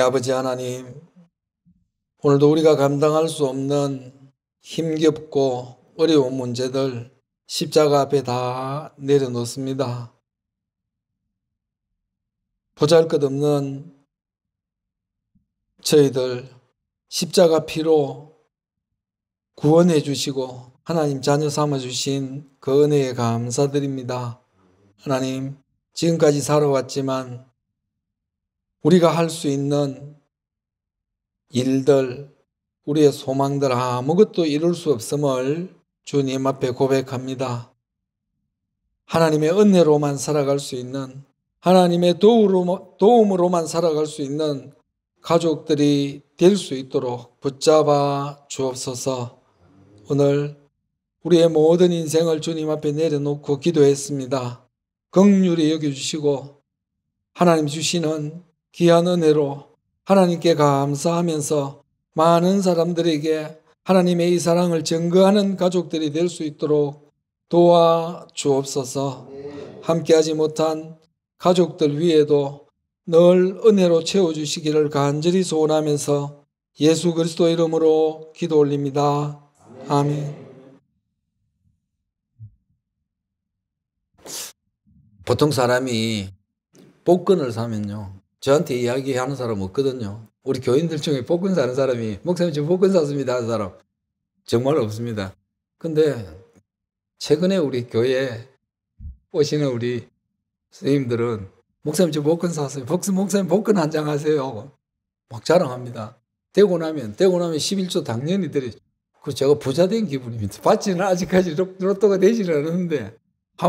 아버지 하나님, 오늘도 우리가 감당할 수 없는 힘겹고 어려운 문제들 십자가 앞에 다 내려놓습니다. 보잘 것 없는 저희들 십자가 피로 구원해 주시고 하나님 자녀 삼아 주신 그 은혜에 감사드립니다. 하나님, 지금까지 살아왔지만 우리가 할 수 있는 일들, 우리의 소망들 아무것도 이룰 수 없음을 주님 앞에 고백합니다. 하나님의 은혜로만 살아갈 수 있는, 하나님의 도움으로만 살아갈 수 있는 가족들이 될 수 있도록 붙잡아 주옵소서 오늘 우리의 모든 인생을 주님 앞에 내려놓고 기도했습니다. 긍휼히 여겨주시고 하나님 주시는 귀한 은혜로 하나님께 감사하면서 많은 사람들에게 하나님의 이 사랑을 증거하는 가족들이 될 수 있도록 도와 주옵소서 함께하지 못한 가족들 위에도 늘 은혜로 채워주시기를 간절히 소원하면서 예수 그리스도 이름으로 기도 올립니다. 아멘. 보통 사람이 복근을 사면요. 저한테 이야기하는 사람 없거든요. 우리 교인들 중에 복근 사는 사람이 목사님 저 복근 샀습니다 하는 사람 정말 없습니다. 근데 최근에 우리 교회에 오시는 우리 스님들은 목사님 저 복근 샀어요. 복수 목사님 복근 한 장 하세요. 막 자랑합니다. 되고 나면 되고 나면 11조 당연히 들이 그 제가 부자 된 기분입니다. 받지는 아직까지 로또가 되지는 않는데한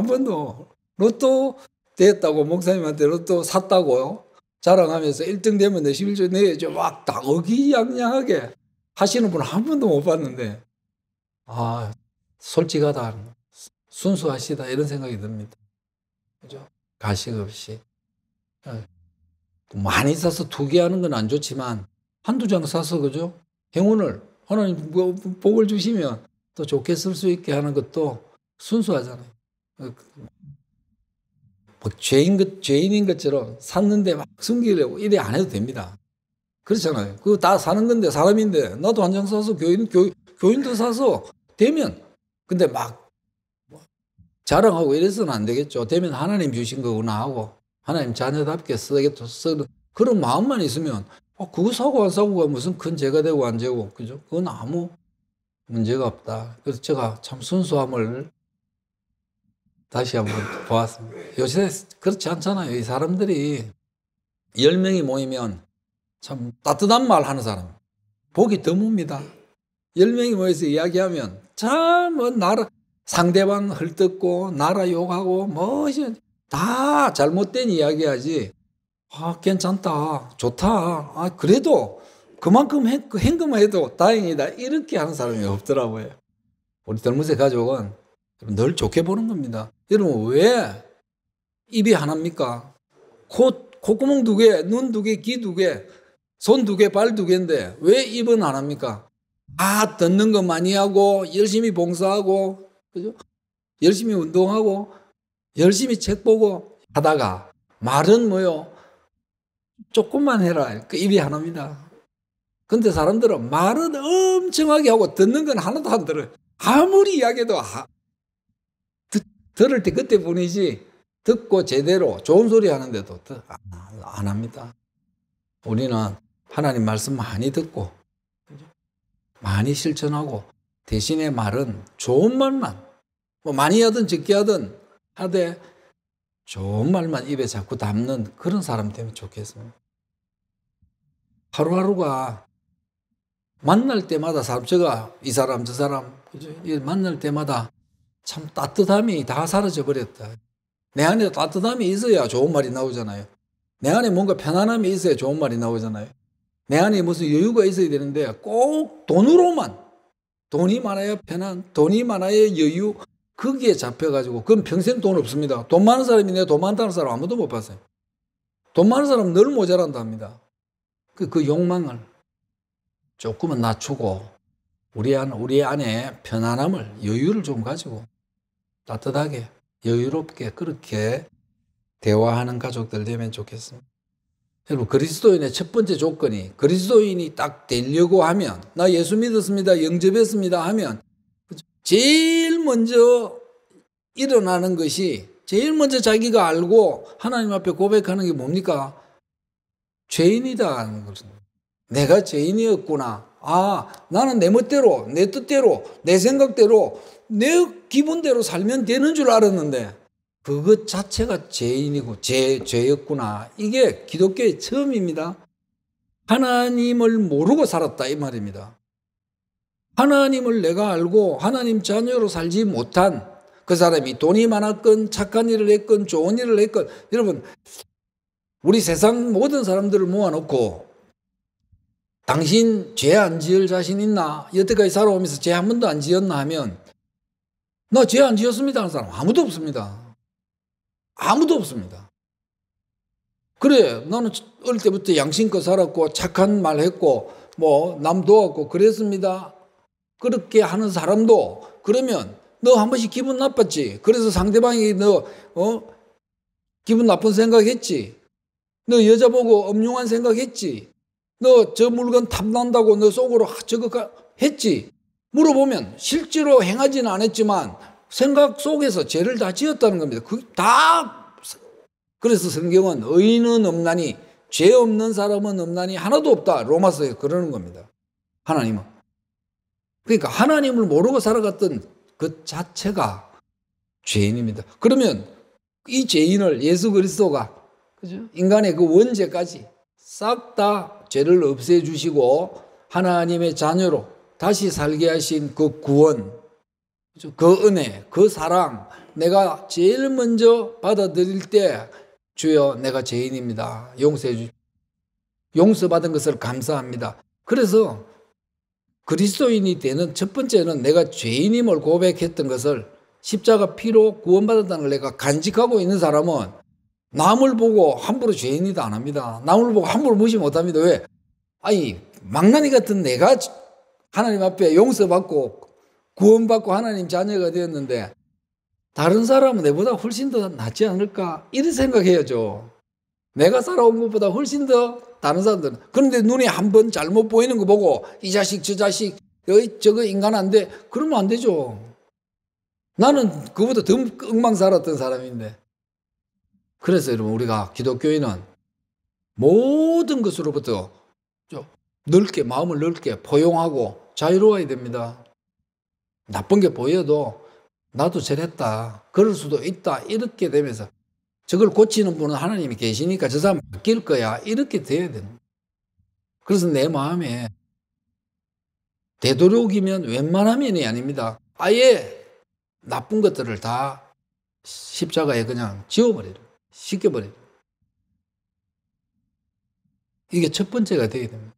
번도 로또 되다고 목사님한테 로또 샀다고요. 자랑하면서 1등 되면 내 11조 내야죠. 막다 어기양양하게 하시는 분한 번도 못 봤는데 아 솔직하다, 순수하시다 이런 생각이 듭니다. 그죠? 가식 없이 예. 많이 사서 투기하는 건 안 좋지만 한두 장 사서 그죠? 행운을 하나님 뭐, 복을 주시면 또 좋게 쓸 수 있게 하는 것도 순수하잖아요. 그막 뭐 죄인 것, 죄인인 것처럼 샀는데 막 숨기려고 이래 안 해도 됩니다. 그렇잖아요. 그거 다 사는 건데, 사람인데, 나도 한 장 사서 교인, 교, 교인도 사서 되면, 근데 막 뭐 자랑하고 이래서는 안 되겠죠. 되면 하나님 주신 거구나 하고, 하나님 자녀답게 쓰겠다. 쓰 그런 마음만 있으면, 아, 그거 사고 안 사고가 무슨 큰 죄가 되고 안 되고, 그죠? 그건 아무 문제가 없다. 그래서 제가 참 순수함을 다시 한번 보았습니다. 요새 그렇지 않잖아요. 이 사람들이 10명이 모이면 참 따뜻한 말 하는 사람 보기 드뭅니다. 10명이 모여서 이야기하면 참 뭐 나라 상대방 헐뜯고 나라 욕하고 뭐다 잘못된 이야기하지. 아 괜찮다 좋다 아 그래도 그만큼 행, 그 행금해도 다행이다 이렇게 하는 사람이 없더라고요. 우리 덜무새 가족은 늘 좋게 보는 겁니다. 여러분 왜 입이 하나입니까? 코, 콧구멍 두 개, 눈 두 개, 귀 두 개, 손 두 개, 발 두 개인데 왜 입은 안 합니까? 아 듣는 거 많이 하고 열심히 봉사하고 그죠? 열심히 운동하고 열심히 책 보고 하다가 말은 뭐요? 조금만 해라. 그 입이 하나입니다. 근데 사람들은 말은 엄청하게 하고 듣는 건 하나도 안 들어요. 아무리 이야기해도 들을 때 그때뿐이지 듣고 제대로 좋은 소리 하는데도 안 합니다. 우리는 하나님 말씀 많이 듣고 많이 실천하고 대신에 말은 좋은 말만 뭐 많이 하든 적게 하든 하되 좋은 말만 입에 자꾸 담는 그런 사람 되면 좋겠습니다. 하루하루가 만날 때마다 사람 제가 이 사람 저 사람 그죠? 만날 때마다 참 따뜻함이 다 사라져 버렸다. 내 안에 따뜻함이 있어야 좋은 말이 나오잖아요. 내 안에 뭔가 편안함이 있어야 좋은 말이 나오잖아요. 내 안에 무슨 여유가 있어야 되는데 꼭 돈으로만 돈이 많아야 편안, 돈이 많아야 여유 거기에 잡혀가지고 그건 평생 돈 없습니다. 돈 많은 사람이 내돈 많다는 사람 아무도 못 봤어요. 돈 많은 사람 늘모자란답니다 그, 그 욕망을 조금은 낮추고 우리 안, 우리 안에 편안함을 여유를 좀 가지고 따뜻하게 여유롭게 그렇게 대화하는 가족들 되면 좋겠습니다. 여러분 그리스도인의 첫 번째 조건이 그리스도인이 딱 되려고 하면 나 예수 믿었습니다. 영접했습니다 하면 제일 먼저 일어나는 것이 제일 먼저 자기가 알고 하나님 앞에 고백하는 게 뭡니까? 죄인이다 하는 것입니다. 내가 죄인이었구나. 아, 나는 내 멋대로, 내 뜻대로, 내 생각대로, 내 기분대로 살면 되는 줄 알았는데 그것 자체가 죄인이고 죄, 죄였구나. 이게 기독교의 처음입니다. 하나님을 모르고 살았다 이 말입니다. 하나님을 내가 알고 하나님 자녀로 살지 못한 그 사람이 돈이 많았건 착한 일을 했건 좋은 일을 했건 여러분 우리 세상 모든 사람들을 모아놓고 당신 죄 안 지을 자신 있나? 여태까지 살아오면서 죄 한 번도 안 지었나 하면 나 죄 안 지었습니다 하는 사람 아무도 없습니다. 아무도 없습니다. 그래 나는 어릴 때부터 양심껏 살았고 착한 말 했고 뭐 남 도왔고 그랬습니다. 그렇게 하는 사람도 그러면 너 한 번씩 기분 나빴지. 그래서 상대방이 너 어? 기분 나쁜 생각했지. 너 여자 보고 엄흉한 생각했지. 너저 물건 탐난다고 너 속으로 저거 했지? 물어보면 실제로 행하지는 않았지만 생각 속에서 죄를 다 지었다는 겁니다. 그 다 그래서 성경은 의인은 없나니 죄 없는 사람은 없나니 하나도 없다. 로마서에 그러는 겁니다. 하나님은 그러니까 하나님을 모르고 살아갔던 그 자체가 죄인입니다. 그러면 이 죄인을 예수 그리스도가 그죠? 인간의 그 원죄까지 싹다 죄를 없애주시고 하나님의 자녀로 다시 살게 하신 그 구원, 그 은혜, 그 사랑, 내가 제일 먼저 받아들일 때 주여 내가 죄인입니다. 용서해 주 용서받은 것을 감사합니다. 그래서 그리스도인이 되는 첫 번째는 내가 죄인임을 고백했던 것을 십자가 피로 구원받았다는 걸 내가 간직하고 있는 사람은 남을 보고 함부로 죄인이다 안 합니다. 남을 보고 함부로 무시 못 합니다. 왜? 아니, 망나니 같은 내가 하나님 앞에 용서받고 구원받고 하나님 자녀가 되었는데 다른 사람은 내보다 훨씬 더 낫지 않을까? 이런 생각해야죠. 내가 살아온 것보다 훨씬 더 다른 사람들은. 그런데 눈에 한번 잘못 보이는 거 보고 이 자식, 저 자식, 저거 인간 안 돼. 그러면 안 되죠. 나는 그보다 더 엉망 살았던 사람인데 그래서 여러분 우리가 기독교인은 모든 것으로부터 넓게 마음을 넓게 포용하고 자유로워야 됩니다. 나쁜 게 보여도 나도 저랬다. 그럴 수도 있다. 이렇게 되면서 저걸 고치는 분은 하나님이 계시니까 저 사람 바뀔 거야. 이렇게 돼야 되는 그래서 내 마음에 되도록이면 웬만하면이 아닙니다. 아예 나쁜 것들을 다 십자가에 그냥 지워버리는 씻겨버려요. 이게 첫 번째가 되게 됩니다.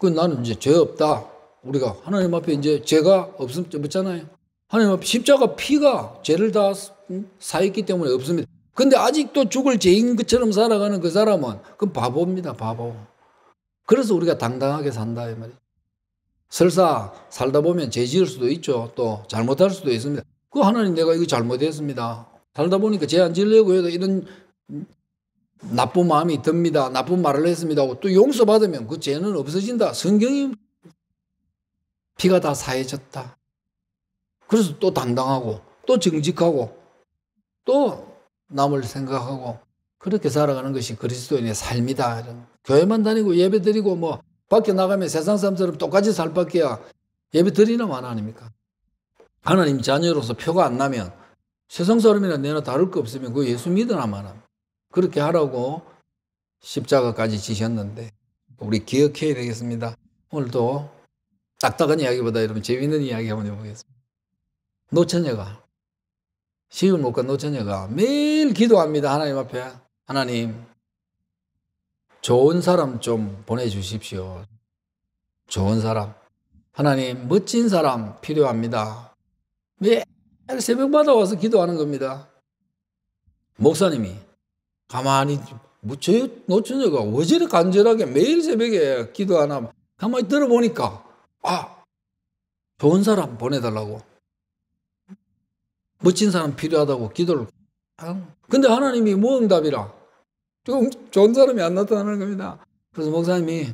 그 나는 이제 죄 없다. 우리가 하나님 앞에 이제 죄가 없잖아요. 하나님 앞에 십자가 피가 죄를 다 사했기 때문에 없습니다. 근데 아직도 죽을 죄인 것처럼 살아가는 그 사람은 그 바보입니다, 바보. 그래서 우리가 당당하게 산다, 이 말이에요. 설사 살다 보면 죄 지을 수도 있죠. 또 잘못할 수도 있습니다. 그 하나님 내가 이거 잘못했습니다. 살다 보니까 제안 지려고 해도 이런 나쁜 마음이 듭니다. 나쁜 말을 했습니다. 하고 또 용서받으면 그 죄는 없어진다. 성경이 피가 다 사해졌다. 그래서 또 당당하고 또 정직하고 또 남을 생각하고 그렇게 살아가는 것이 그리스도인의 삶이다. 교회만 다니고 예배 드리고 뭐 밖에 나가면 세상 사람처럼 똑같이 살 밖에야 예배 드리는 만 아닙니까? 하나님 자녀로서 표가 안 나면 세상 사람이나 내나 다를 거 없으면 그 예수 믿으나 마나. 그렇게 하라고 십자가까지 지셨는데 우리 기억해야 되겠습니다. 오늘도 딱딱한 이야기보다 여러분 재밌는 이야기 한번 해보겠습니다. 노처녀가 시집을 못간 노처녀가 매일 기도합니다. 하나님 앞에. 하나님 좋은 사람 좀 보내주십시오. 좋은 사람. 하나님 멋진 사람 필요합니다. 매일 새벽마다 와서 기도하는 겁니다. 목사님이 가만히 뭐 저 노처녀가 왜 저리 간절하게 매일 새벽에 기도하나 가만히 들어보니까 아 좋은 사람 보내달라고 멋진 사람 필요하다고 기도를 근데 하나님이 무응답이라 뭐 좀 좋은 사람이 안 나타나는 겁니다. 그래서 목사님이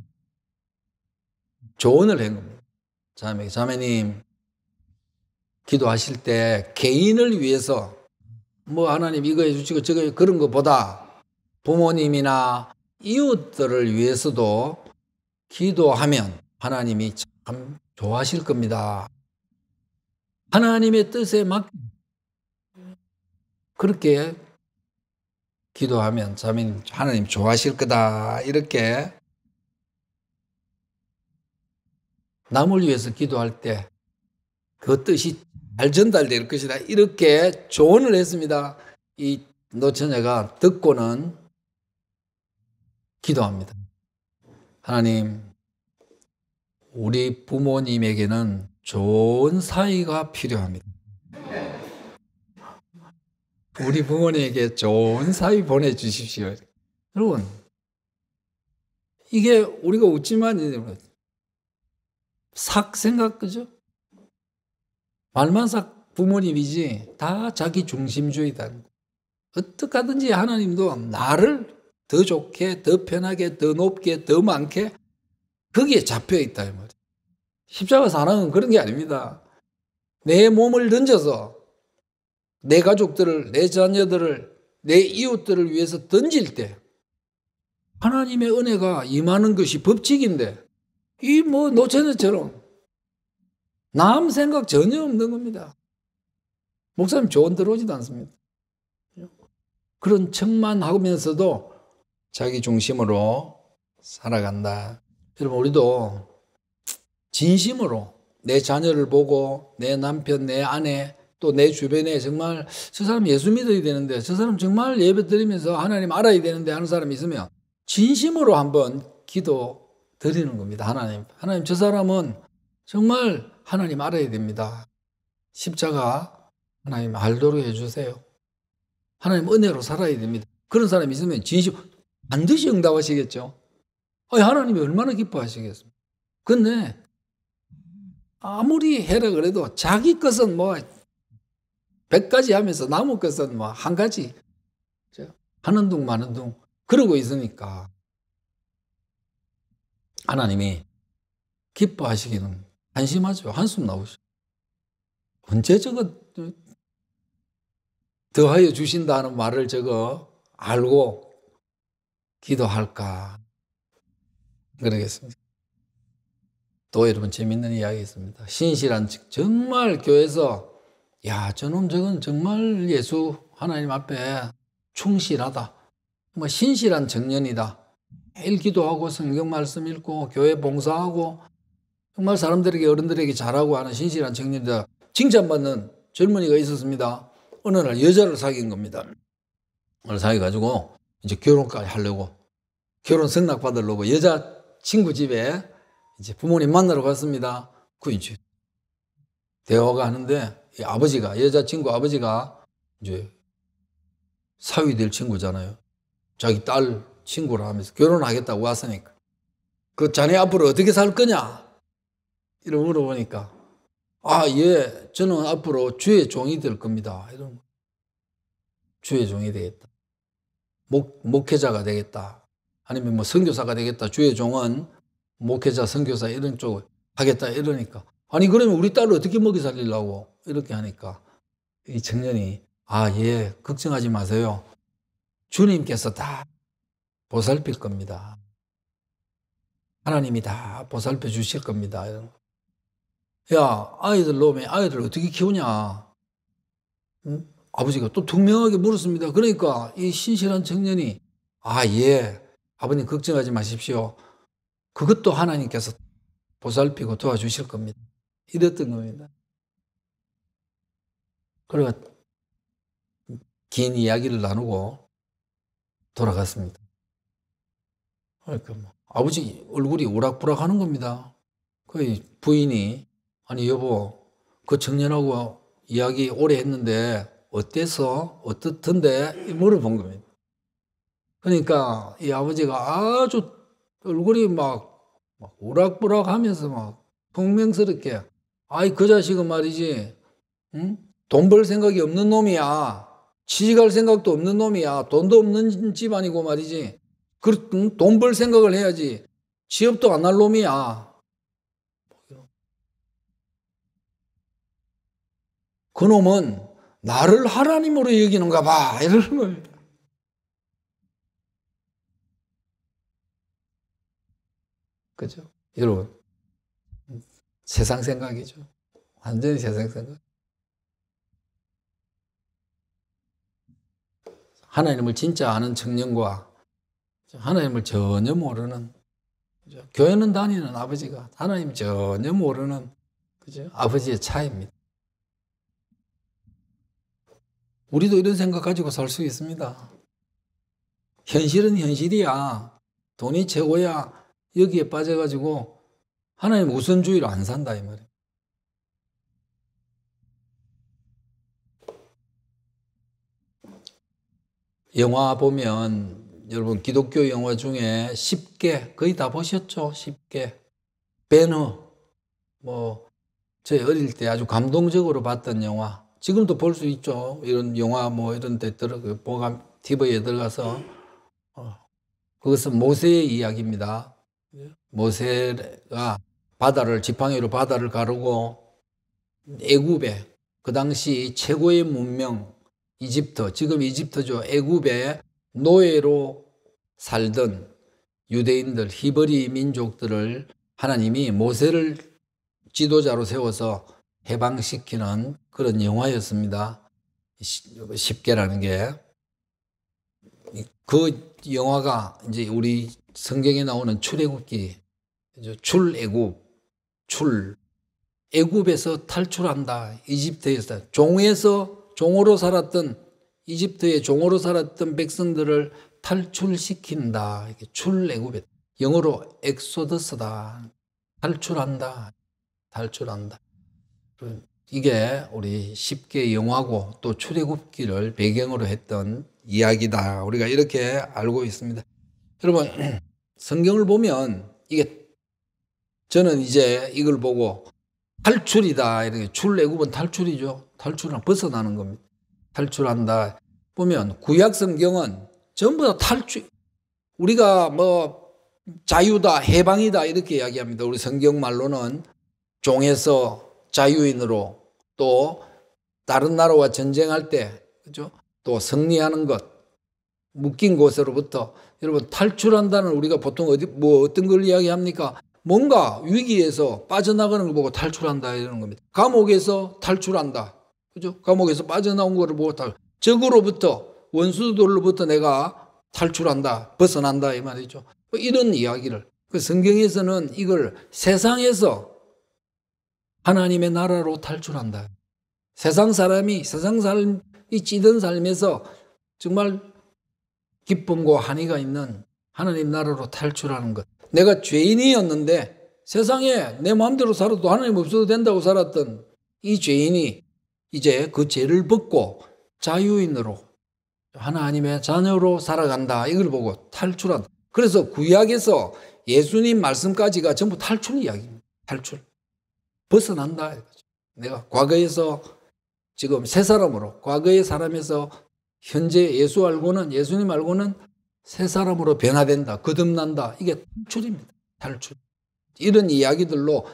조언을 한 겁니다. 자매, 자매님 기도하실 때 개인을 위해서 뭐 하나님 이거 해주시고 저거 그런 것보다 부모님이나 이웃들을 위해서도 기도하면 하나님이 참 좋아하실 겁니다. 하나님의 뜻에 맞게 그렇게 기도하면 자민 하나님 좋아하실 거다 이렇게 남을 위해서 기도할 때 그 뜻이 잘 전달될 것이다. 이렇게 조언을 했습니다. 이 노처녀가 듣고는 기도합니다. 하나님, 우리 부모님에게는 좋은 사이가 필요합니다. 우리 부모님에게 좋은 사이 보내주십시오. 여러분, 이게 우리가 웃지만 삭 생각, 그죠? 말만삭 부모님이지 다 자기 중심주의다. 어떻 하든지 하나님도 나를 더 좋게, 더 편하게, 더 높게, 더 많게 거기에 잡혀 있다 이 말이야. 십자가 사랑은 그런 게 아닙니다. 내 몸을 던져서 내 가족들을, 내 자녀들을, 내 이웃들을 위해서 던질 때 하나님의 은혜가 임하는 것이 법칙인데 이 뭐 노처녀처럼 남 생각 전혀 없는 겁니다. 목사님 조언 들어오지도 않습니다. 그런 척만 하면서도 자기 중심으로 살아간다. 여러분, 우리도 진심으로 내 자녀를 보고 내 남편, 내 아내, 또 내 주변에 정말 저 사람 예수 믿어야 되는데 저 사람 정말 예배 드리면서 하나님 알아야 되는데 하는 사람이 있으면 진심으로 한번 기도 드리는 겁니다. 하나님. 하나님, 저 사람은 정말 하나님 알아야 됩니다. 십자가 하나님 알도록 해주세요. 하나님 은혜로 살아야 됩니다. 그런 사람이 있으면 진심 반드시 응답하시겠죠. 아니, 하나님이 얼마나 기뻐하시겠습니까? 근데 아무리 해라 그래도 자기 것은 뭐1가지 하면서 남은 것은 뭐 한 가지 하는 둥 마는 둥 그러고 있으니까 하나님이 기뻐하시기는 한심하죠. 한숨 나오죠. 언제 저거 더하여 주신다는 말을 저거 알고 기도할까? 그러겠습니다. 또 여러분 재밌는 이야기 있습니다. 신실한 즉 정말 교회에서 야 저놈 저건 정말 예수 하나님 앞에 충실하다. 뭐 신실한 청년이다. 매일 기도하고 성경 말씀 읽고 교회 봉사하고 정말 사람들에게 어른들에게 잘하고 하는 신실한 청년이다. 칭찬받는 젊은이가 있었습니다. 어느 날 여자를 사귄 겁니다. 사귀어가지고 이제 결혼까지 하려고 결혼 승낙 받으려고 여자 친구 집에 이제 부모님 만나러 갔습니다. 그 이제 대화가 하는데 이 아버지가 여자 친구 아버지가 이제 사위 될 친구잖아요. 자기 딸 친구를 하면서 결혼하겠다고 왔으니까 그 자네 앞으로 어떻게 살 거냐 이런 물어보니까 아, 예, 저는 앞으로 주의 종이 될 겁니다. 이런 주의 종이 되겠다. 목, 목회자가 되겠다. 아니면 뭐 선교사가 되겠다. 주의 종은 목회자, 선교사 이런 쪽을 하겠다. 이러니까. 아니, 그러면 우리 딸을 어떻게 먹이 살리려고? 이렇게 하니까 이 청년이 아, 예, 걱정하지 마세요. 주님께서 다 보살필 겁니다. 하나님이 다 보살펴 주실 겁니다. 이런 거. 야, 아이들 놓으면 아이들 어떻게 키우냐? 응? 아버지가 또 분명하게 물었습니다. 그러니까 이 신실한 청년이 아, 예. 아버님 걱정하지 마십시오. 그것도 하나님께서 보살피고 도와주실 겁니다. 이랬던 겁니다. 그러가 긴 이야기를 나누고 돌아갔습니다. 그러니까 뭐 아버지 얼굴이 우락부락 하는 겁니다. 거의 부인이 아니 여보 그 청년하고 이야기 오래 했는데 어때서 어떻던데 물어본 겁니다. 그러니까 이 아버지가 아주 얼굴이 막, 막 우락부락 하면서 막흥명스럽게 아이 그 자식은 말이지 응? 돈 벌 생각이 없는 놈이야 취직할 생각도 없는 놈이야 돈도 없는 집안이고 말이지 그돈벌 생각을 해야지 취업도 안 할 놈이야 그놈은 나를 하나님으로 여기는가 봐. 이러는 겁니다. 그죠? 여러분, 세상 생각이죠. 완전히 세상 생각. 하나님을 진짜 아는 청년과 하나님을 전혀 모르는 그죠? 교회는 다니는 아버지가 하나님 전혀 모르는 그죠? 아버지의 차이입니다. 우리도 이런 생각 가지고 살 수 있습니다. 현실은 현실이야. 돈이 최고야. 여기에 빠져가지고 하나님 우선주의로 안 산다 이말이에 영화 보면 여러분 기독교 영화 중에 쉽게 거의 다 보셨죠? 쉽게 배너 뭐 제 어릴 때 아주 감동적으로 봤던 영화 지금도 볼 수 있죠. 이런 영화 뭐 이런 데 들어 그 보감 TV에 들어가서 어, 그것은 모세의 이야기입니다. 모세가 바다를 지팡이로 바다를 가르고 애굽에 그 당시 최고의 문명 이집트 지금 이집트죠 애굽에 노예로 살던 유대인들 히브리 민족들을 하나님이 모세를 지도자로 세워서 해방시키는 그런 영화였습니다. 쉽게라는 게. 그 영화가 이제 우리 성경에 나오는 출애굽기, 출애굽, 출, 애굽에서 탈출한다. 이집트에서 종에서 종으로 살았던 이집트의 종으로 살았던 백성들을 탈출시킨다. 이게 출애굽에 영어로 엑소더스다. 탈출한다. 탈출한다. 네. 이게 우리 쉽게 영화고 또 출애굽기를 배경으로 했던 이야기다. 우리가 이렇게 알고 있습니다. 여러분 성경을 보면 이게 저는 이제 이걸 보고 탈출이다 이렇게 출애굽은 탈출이죠. 탈출은 벗어나는 겁니다. 탈출한다 보면 구약 성경은 전부 다 탈출 우리가 뭐 자유다 해방이다 이렇게 이야기합니다. 우리 성경 말로는 종에서 자유인으로 또 다른 나라와 전쟁할 때 그죠? 또 승리하는 것 묶인 곳으로부터 여러분 탈출한다는 우리가 보통 어디 뭐 어떤 걸 이야기합니까? 뭔가 위기에서 빠져나가는 걸 보고 탈출한다 이러 겁니다. 감옥에서 탈출한다. 그죠? 감옥에서 빠져나온 거 보고 탈 적으로부터 원수들로부터 내가 탈출한다. 벗어난다 이 말이죠. 뭐 이런 이야기를 그 성경에서는 이걸 세상에서 하나님의 나라로 탈출한다. 세상 사람이 세상 삶이 찌든 삶에서 정말 기쁨과 한의가 있는 하나님 나라로 탈출하는 것. 내가 죄인이었는데 세상에 내 마음대로 살아도 하나님 없어도 된다고 살았던 이 죄인이 이제 그 죄를 벗고 자유인으로 하나님의 자녀로 살아간다. 이걸 보고 탈출한다. 그래서 구약에서 예수님 말씀까지가 전부 탈출 이야기입니다. 탈출. 벗어난다. 내가 과거에서 지금 새 사람으로, 과거의 사람에서 현재 예수 알고는, 예수님 알고는 새 사람으로 변화된다, 거듭난다. 이게 탈출입니다. 탈출. 이런 이야기들로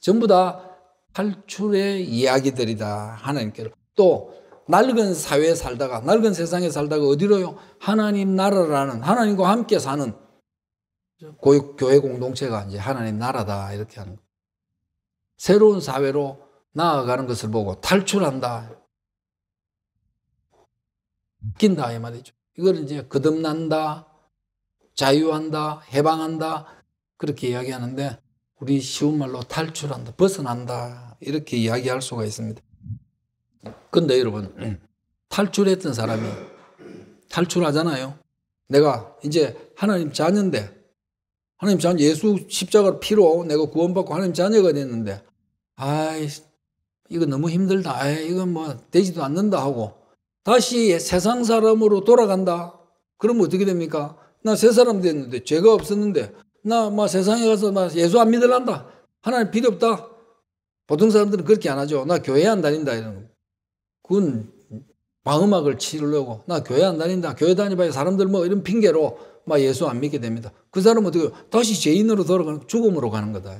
전부 다 탈출의 이야기들이다. 하나님께로. 또, 낡은 사회에 살다가, 낡은 세상에 살다가 어디로요? 하나님 나라라는, 하나님과 함께 사는 교회 공동체가 이제 하나님 나라다. 이렇게 하는 새로운 사회로 나아가는 것을 보고 탈출한다. 낀다 이 말이죠. 이걸 이제 거듭난다, 자유한다, 해방한다 그렇게 이야기하는데 우리 쉬운 말로 탈출한다, 벗어난다 이렇게 이야기할 수가 있습니다. 근데 여러분 탈출했던 사람이 탈출하잖아요. 내가 이제 하나님 자녀인데 하나님 자녀 예수 십자가로 피로 내가 구원받고 하나님 자녀가 됐는데 아이, 이거 너무 힘들다. 아이, 이건 뭐 되지도 않는다 하고 다시 세상 사람으로 돌아간다. 그러면 어떻게 됩니까? 나 새 사람 됐는데 죄가 없었는데 나막 뭐 세상에 가서 막 예수 안 믿을란다. 하나님 필요 없다. 보통 사람들은 그렇게 안 하죠. 나 교회 안 다닌다 이런 거. 그건 음악을 치려고 나 교회 안 다닌다. 교회 다니봐야 사람들 뭐 이런 핑계로 막 예수 안 믿게 됩니다. 그 사람은 어떻게 다시 죄인으로 돌아가는 죽음으로 가는 거다.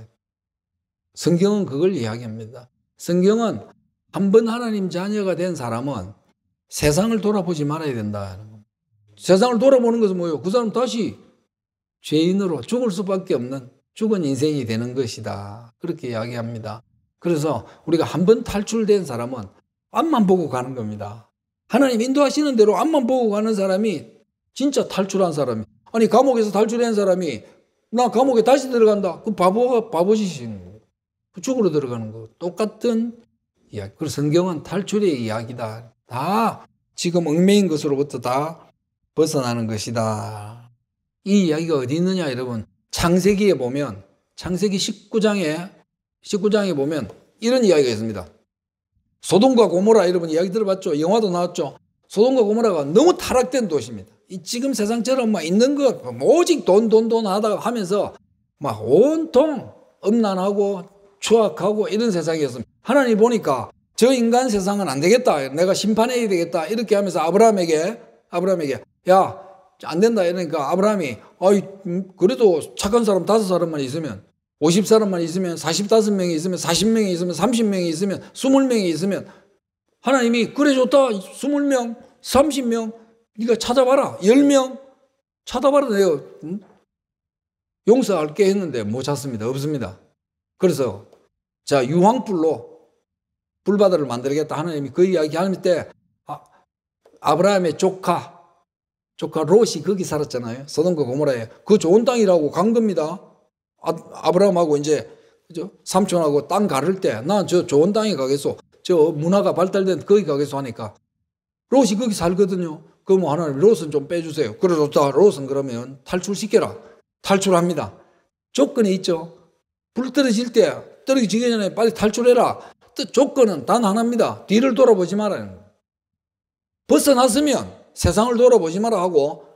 성경은 그걸 이야기합니다. 성경은 한 번 하나님 자녀가 된 사람은 세상을 돌아보지 말아야 된다 세상을 돌아보는 것은 뭐예요? 그 사람 다시 죄인으로 죽을 수밖에 없는 죽은 인생이 되는 것이다. 그렇게 이야기합니다. 그래서 우리가 한 번 탈출된 사람은 앞만 보고 가는 겁니다. 하나님 인도하시는 대로 앞만 보고 가는 사람이 진짜 탈출한 사람이 아니 감옥에서 탈출한 사람이 나 감옥에 다시 들어간다. 그 바보가 바보짓인 후축으로 들어가는 거 똑같은 이야기. 그 성경은 탈출의 이야기다. 다 지금 얽매인 것으로부터 다 벗어나는 것이다. 이 이야기가 어디 있느냐 여러분. 창세기에 보면 창세기 19장에 19장에 보면 이런 이야기가 있습니다. 소동과 고모라 여러분 이야기 들어봤죠? 영화도 나왔죠? 소동과 고모라가 너무 타락된 도시입니다. 지금 세상처럼 막 있는 것 오직 돈 돈돈 하다가 하면서 막 온통 음란하고 추악하고 이런 세상이었습니다. 하나님 보니까 저 인간 세상은 안 되겠다. 내가 심판해야 되겠다. 이렇게 하면서 아브라함에게 아브라함에게 야, 안 된다. 이러니까 아브라함이 아이 음, 그래도 착한 사람 다섯 사람만 있으면 50사람만 있으면 45명이 있으면 40명이 있으면 30명이 있으면 20명이 있으면 하나님이 그래 좋다. 20명, 30명 네가 찾아봐라. 1명 찾아봐라. 내가 응? 음? 용서할게 했는데 못 찾습니다. 없습니다. 그래서 자, 유황불로 불바다를 만들겠다 하나님이 그 이야기 하는 때 아, 아 브라함의 조카 조카 롯이 거기 살았잖아요. 서동과 고모라에 그 좋은 땅이라고 간 겁니다. 아, 아 브라함하고 이제 그죠? 삼촌하고 땅 가를 때난 저 좋은 땅에 가겠소. 저 문화가 발달된 거기 가겠소 하니까 롯이 거기 살거든요. 그럼 뭐 하나님 롯은 좀 빼주세요. 그래 좋다. 롯은 그러면 탈출시켜라. 탈출합니다. 조건이 있죠. 불 떨어질 때 떨어 지기 전에 빨리 탈출해라. 또 조건은 단 하나입니다. 뒤를 돌아보지 말아야 합 벗어났으면 세상을 돌아보지 마라 하고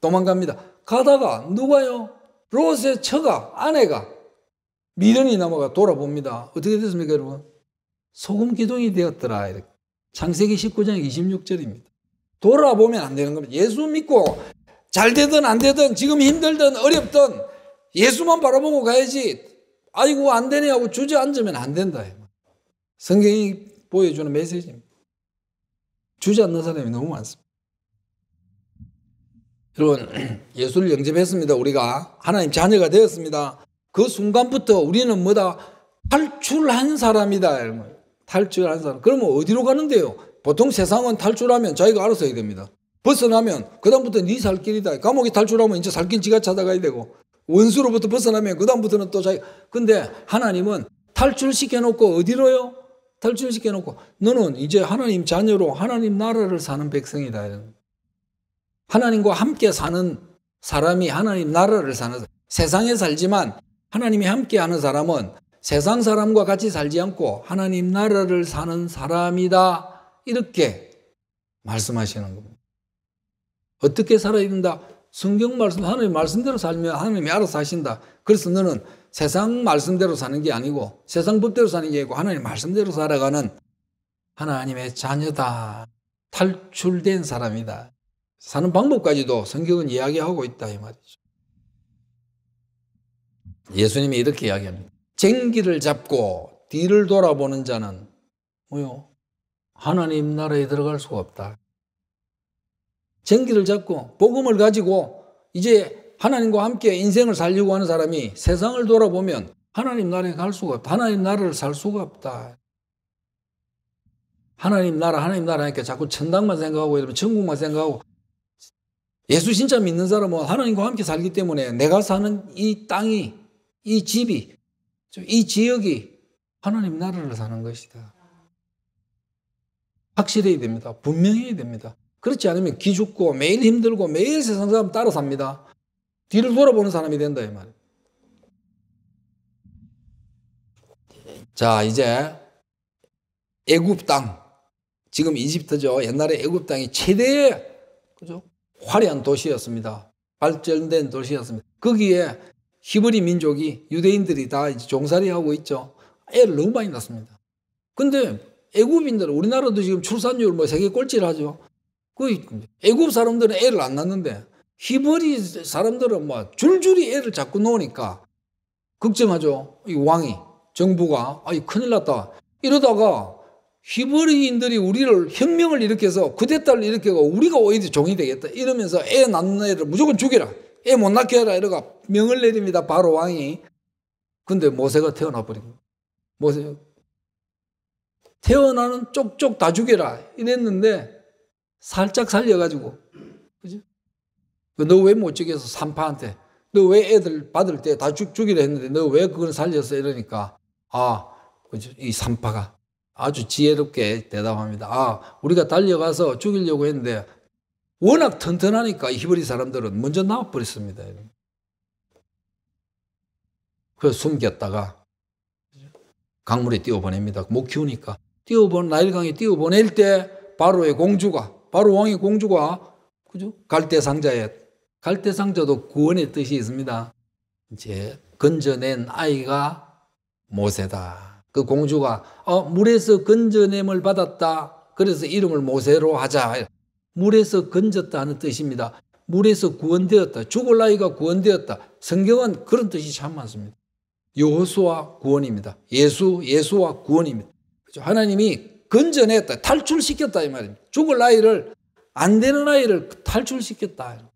도망갑니다. 가다가 누가요? 로스의 처가, 아내가 미련이 남아가 돌아봅니다. 어떻게 됐습니까, 여러분? 소금 기둥이 되었더라. 이렇게. 창세기 19장 26절입니다. 돌아보면 안 되는 겁니다. 예수 믿고 잘 되든 안 되든 지금 힘들든 어렵든 예수만 바라보고 가야지 아이고 안 되네 하고 주저앉으면 안 된다. 성경이 보여주는 메시지입니다. 주저앉는 사람이 너무 많습니다. 여러분 예수를 영접했습니다. 우리가 하나님 자녀가 되었습니다. 그 순간부터 우리는 뭐다 탈출한 사람이다. 탈출한 사람. 그러면 어디로 가는데요? 보통 세상은 탈출하면 자기가 알아서 해야 됩니다. 벗어나면 그다음부터 네살 길이다. 감옥에 탈출하면 이제 살길 지가 찾아가야 되고 원수로부터 벗어나면 그다음부터는 또 자기 근데 하나님은 탈출시켜 놓고 어디로요? 탈출시켜 놓고 너는 이제 하나님 자녀로 하나님 나라를 사는 백성이다. 하나님과 함께 사는 사람이 하나님 나라를 사는 세상에 살지만 하나님이 함께 하는 사람은 세상 사람과 같이 살지 않고 하나님 나라를 사는 사람이다. 이렇게 말씀하시는 겁니다. 어떻게 살아야 된다? 성경 말씀, 하나님 말씀대로 살면 하나님이 알아서 하신다. 그래서 너는 세상 말씀대로 사는 게 아니고 세상 법대로 사는 게 아니고 하나님 말씀대로 살아가는 하나님의 자녀다. 탈출된 사람이다. 사는 방법까지도 성경은 이야기하고 있다 이 말이죠. 예수님이 이렇게 이야기합니다. 쟁기를 잡고 뒤를 돌아보는 자는 뭐요? 하나님 나라에 들어갈 수가 없다. 전기를 잡고 복음을 가지고 이제 하나님과 함께 인생을 살려고 하는 사람이 세상을 돌아보면 하나님 나라에 갈 수가 없다. 하나님 나라를 살 수가 없다. 하나님 나라 하나님 나라 하니까 자꾸 천당만 생각하고 이러면 천국만 생각하고 예수 진짜 믿는 사람은 하나님과 함께 살기 때문에 내가 사는 이 땅이 이 집이 이 지역이 하나님 나라를 사는 것이다. 확실해야 됩니다. 분명해야 됩니다. 그렇지 않으면 기죽고 매일 힘들고 매일 세상 사람 따라 삽니다. 뒤를 돌아보는 사람이 된다 이말자 이제 애굽 땅 지금 이집트죠. 옛날에 애굽 땅이 최대의 그죠? 화려한 도시였습니다. 발전된 도시였습니다. 거기에 히브리 민족이 유대인들이 다 종살이하고 있죠. 애를 너무 많이 낳습니다. 근데 애굽인들 우리나라도 지금 출산율 뭐 세계 꼴찌라죠. 그 애굽 사람들은 애를 안 낳는데 히브리 사람들은 뭐 줄줄이 애를 자꾸 놓으니까 걱정하죠. 이 왕이 정부가 아이 큰일 났다. 이러다가 히브리인들이 우리를 혁명을 일으켜서 그대딸를 일으켜서 우리가 오히려 종이 되겠다 이러면서 애 낳는 애를 무조건 죽여라애 못 낳게 해라 이러가 명을 내립니다 바로 왕이 근데 모세가 태어나 버린 거예요 모세 태어나는 쪽쪽 다 죽여라 이랬는데 살짝 살려가지고, 그죠? 그 너왜 못 죽여서 산파한테, 너 왜 애들 받을 때 다 죽이려 했는데 너 왜 그걸 살렸어? 이러니까, 아, 그죠? 이 산파가 아주 지혜롭게 대답합니다. 아, 우리가 달려가서 죽이려고 했는데 워낙 튼튼하니까 히브리 사람들은 먼저 나와버렸습니다. 그래서 숨겼다가 강물에 띄워보냅니다. 못 키우니까. 띄워본, 나일강에 띄워보낼 때 바로의 공주가 바로 왕의 공주가 그죠? 갈대 상자에 갈대 상자도 구원의 뜻이 있습니다. 이제 건져낸 아이가 모세다. 그 공주가 어, 물에서 건져냄을 받았다. 그래서 이름을 모세로 하자. 물에서 건졌다는 뜻입니다. 물에서 구원되었다. 죽을 아이가 구원되었다. 성경은 그런 뜻이 참 많습니다. 여호수와 구원입니다. 예수, 예수와 구원입니다. 하나님이 건전했다. 탈출시켰다. 이 말입니다. 죽을 아이를, 안 되는 아이를 탈출시켰다.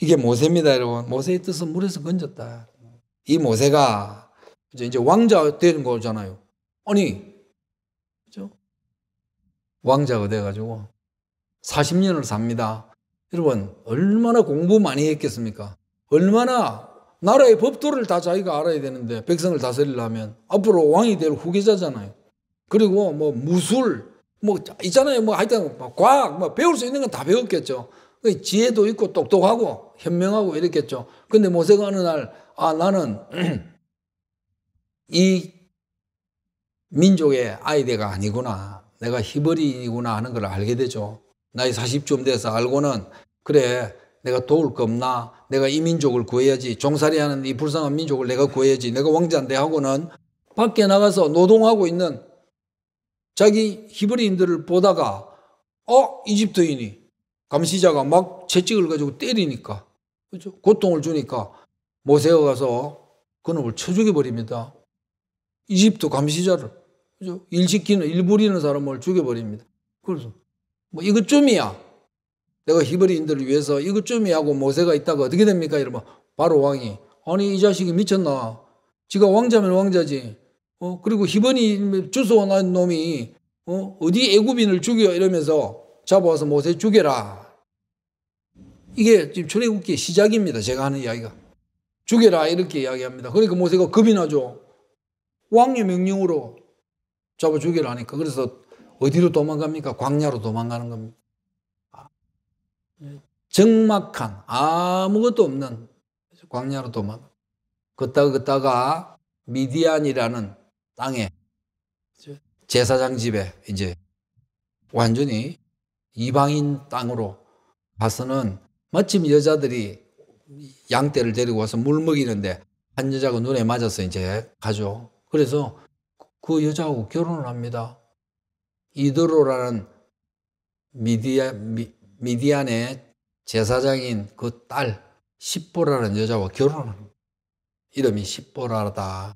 이게 모세입니다, 여러분. 모세의 뜻은 물에서 건졌다. 이 모세가 이제 왕자 되는 거잖아요. 아니, 그죠? 왕자가 돼가지고 40년을 삽니다. 여러분, 얼마나 공부 많이 했겠습니까? 얼마나 나라의 법도를 다 자기가 알아야 되는데, 백성을 다스리려면 앞으로 왕이 될 후계자잖아요. 그리고 뭐 무술 뭐 있잖아요 뭐 하여튼 뭐 과학 뭐 배울 수 있는 건 다 배웠겠죠. 그 지혜도 있고 똑똑하고 현명하고 이랬겠죠. 근데 모세가 어느 날, 아, 나는 이 민족의 아이디가 아니구나. 내가 히브리이구나 인 하는 걸 알게 되죠. 나이 40쯤 돼서 알고는, 그래, 내가 도울 거 없나? 내가 이 민족을 구해야지. 종살이 하는 이 불쌍한 민족을 내가 구해야지. 내가 왕자인데 하고는 밖에 나가서 노동하고 있는 자기 히브리인들을 보다가 어 이집트인이 감시자가 막 채찍을 가지고 때리니까 그죠? 고통을 주니까 모세가 가서 그놈을 쳐 죽여 버립니다. 이집트 감시자를 그죠? 일 시키는 일 부리는 사람을 죽여 버립니다. 그래서 뭐 이것쯤이야. 내가 히브리인들을 위해서 이것쯤이 하고 모세가 있다가 어떻게 됩니까? 이러면 바로 왕이 아니 이 자식이 미쳤나? 지가 왕자면 왕자지. 어, 그리고 히번이 주소한 놈이, 어, 어디 애굽인을 죽여 이러면서 잡아와서 모세 죽여라. 이게 지금 출애굽기 시작입니다. 제가 하는 이야기가. 죽여라. 이렇게 이야기합니다. 그러니까 모세가 겁이 나죠. 왕의 명령으로 잡아 죽여라 하니까. 그래서 어디로 도망갑니까? 광야로 도망가는 겁니다. 정막한 아무것도 없는 광야로 도망. 걷다 걷다가 미디안이라는 땅에 제사장 집에 이제 완전히 이방인 땅으로 가서는 마침 여자들이 양떼를 데리고 와서 물 먹이는데 한 여자가 눈에 맞아서 이제 가죠. 그래서 그 여자하고 결혼을 합니다. 이드로라는 미디아, 미, 미디안의 제사장인 그 딸, 십보라는 여자와 결혼을 합니다. 이름이 십보라다.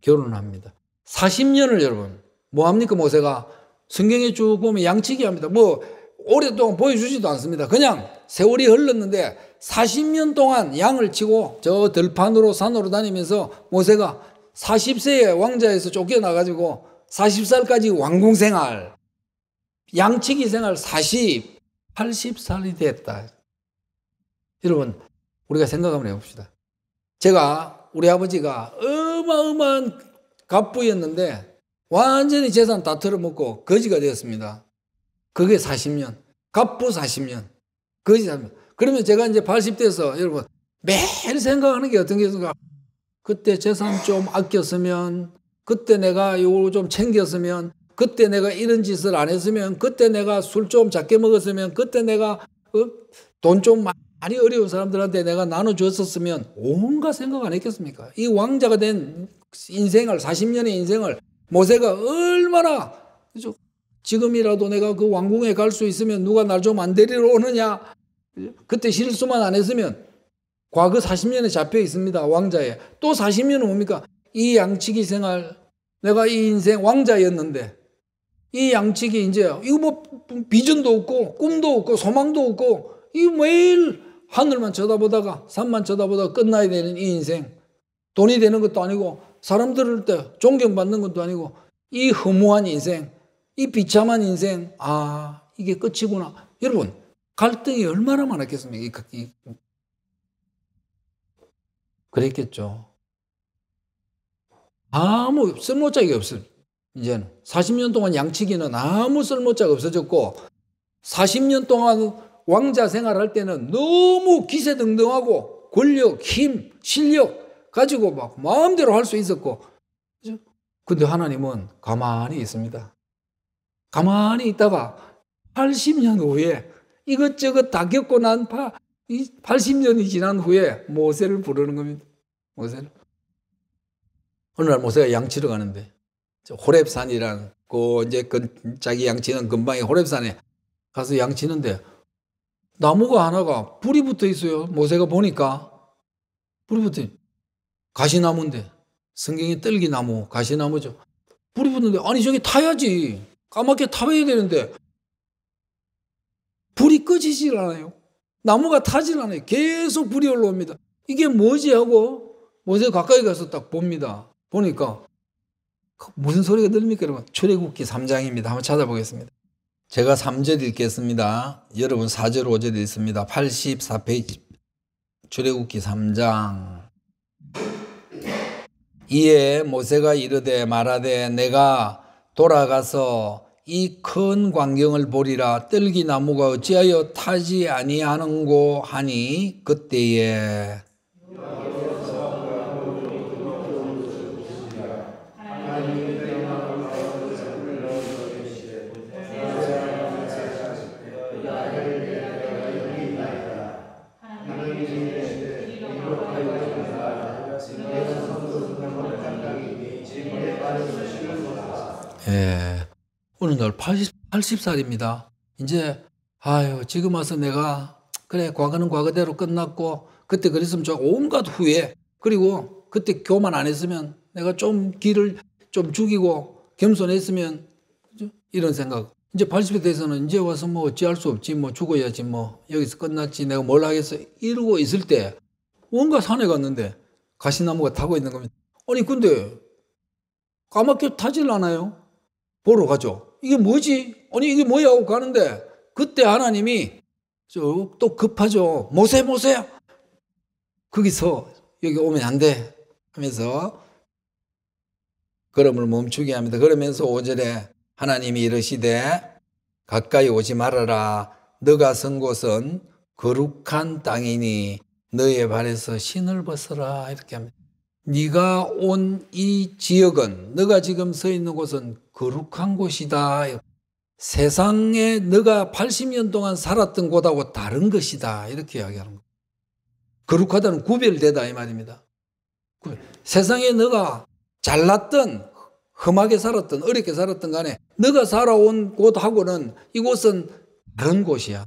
결혼합니다. 40년을 여러분 뭐합니까 모세가 뭐 성경에 쭉 보면 양치기 합니다. 뭐 오랫동안 보여주지도 않습니다. 그냥 세월이 흘렀는데 40년 동안 양을 치고 저 들판으로 산으로 다니면서 모세가 뭐 40세에 왕자에서 쫓겨나가지고 40살까지 왕궁 생활, 양치기 생활 40, 80살이 됐다. 여러분, 우리가 생각 한번 해봅시다. 제가 우리 아버지가 어마어마한 갑부였는데 완전히 재산 다 털어먹고 거지가 되었습니다. 그게 40년. 갑부 40년. 거지 40년. 그러면 제가 이제 80대에서 여러분 매일 생각하는 게 어떤 게 있을까? 그때 재산 좀 아꼈으면, 그때 내가 요걸 좀 챙겼으면, 그때 내가 이런 짓을 안 했으면, 그때 내가 술 좀 작게 먹었으면, 그때 내가 어? 돈좀 많이 아니 어려운 사람들한테 내가 나눠줬었으면 온갖 생각 안 했겠습니까? 이 왕자가 된 인생을 40년의 인생을 모세가 얼마나 그죠? 지금이라도 내가 그 왕궁에 갈 수 있으면 누가 날 좀 안 데리러 오느냐 그때 실수만 안 했으면 과거 40년에 잡혀 있습니다 왕자에 또 40년은 뭡니까? 이 양치기 생활 내가 이 인생 왕자였는데 이 양치기 이제 이거 뭐 비전도 없고 꿈도 없고 소망도 없고 이 매일 하늘만 쳐다보다가 산만 쳐다보다가 끝나야 되는 이 인생 돈이 되는 것도 아니고 사람 들을 때 존경받는 것도 아니고 이 허무한 인생 이 비참한 인생 아 이게 끝이구나 여러분 갈등이 얼마나 많았겠습니까 이, 이, 그랬겠죠 아무 쓸모짝이 없어요 이제는 40년 동안 양치기는 아무 쓸모짝 없어졌고 40년 동안 왕자 생활할 때는 너무 기세등등하고 권력, 힘, 실력 가지고 막 마음대로 할 수 있었고. 근데 하나님은 가만히 있습니다. 가만히 있다가 80년 후에 이것저것 다 겪고 난 80년이 지난 후에 모세를 부르는 겁니다. 모세를. 어느 날 모세가 양치러 가는데 호랩산이란 그 이제 그 자기 양치는 금방에 호랩산에 가서 양치는데 나무가 하나가 불이 붙어 있어요. 모세가 보니까 불이 붙어 가시나무인데 성경에 떨기나무 가시나무죠. 불이 붙는데 아니 저기 타야지 까맣게 타야 되는데 불이 꺼지질 않아요. 나무가 타질 않아요. 계속 불이 올라옵니다. 이게 뭐지 하고 모세 가까이 가서 딱 봅니다. 보니까 그 무슨 소리가 들립니까? 여러분? 출애굽기 3장입니다. 한번 찾아보겠습니다. 제가 3절 읽겠습니다. 여러분 4절, 5절 읽습니다. 84페이지 출애굽기 3장 이에 모세가 이르되 말하되 내가 돌아가서 이 큰 광경을 보리라 떨기나무가 어찌하여 타지 아니하는고 하니 그때에 시절 80, 80살입니다. 이제 아유 지금 와서 내가 그래 과거는 과거대로 끝났고 그때 그랬으면 저 온갖 후회 그리고 그때 교만 안 했으면 내가 좀 길을 좀 죽이고 겸손했으면 이런 생각 이제 80대 돼서는 이제 와서 뭐 어찌할 수 없지 뭐 죽어야지 뭐 여기서 끝났지 내가 뭘 하겠어 이러고 있을 때 뭔가 산에 갔는데 가시나무가 타고 있는 겁니다 아니 근데 까맣게 타질 않아요 보러 가죠 이게 뭐지? 아니 이게 뭐야 하고 가는데 그때 하나님이 쭉 또 급하죠. 모세 모세 거기서 여기 오면 안 돼 하면서 걸음을 멈추게 합니다. 그러면서 오절에 하나님이 이르시되 가까이 오지 말아라. 너가 선 곳은 거룩한 땅이니 너의 발에서 신을 벗어라 이렇게 합니다. 네가 온 이 지역은 너가 지금 서 있는 곳은 거룩한 곳이다. 세상에 너가 80년 동안 살았던 곳하고 다른 것이다. 이렇게 이야기하는 거. 거룩하다는 구별되다 이 말입니다. 세상에 너가 잘났던 험하게 살았던 어렵게 살았던 간에 너가 살아온 곳하고는 이곳은 다른 곳이야.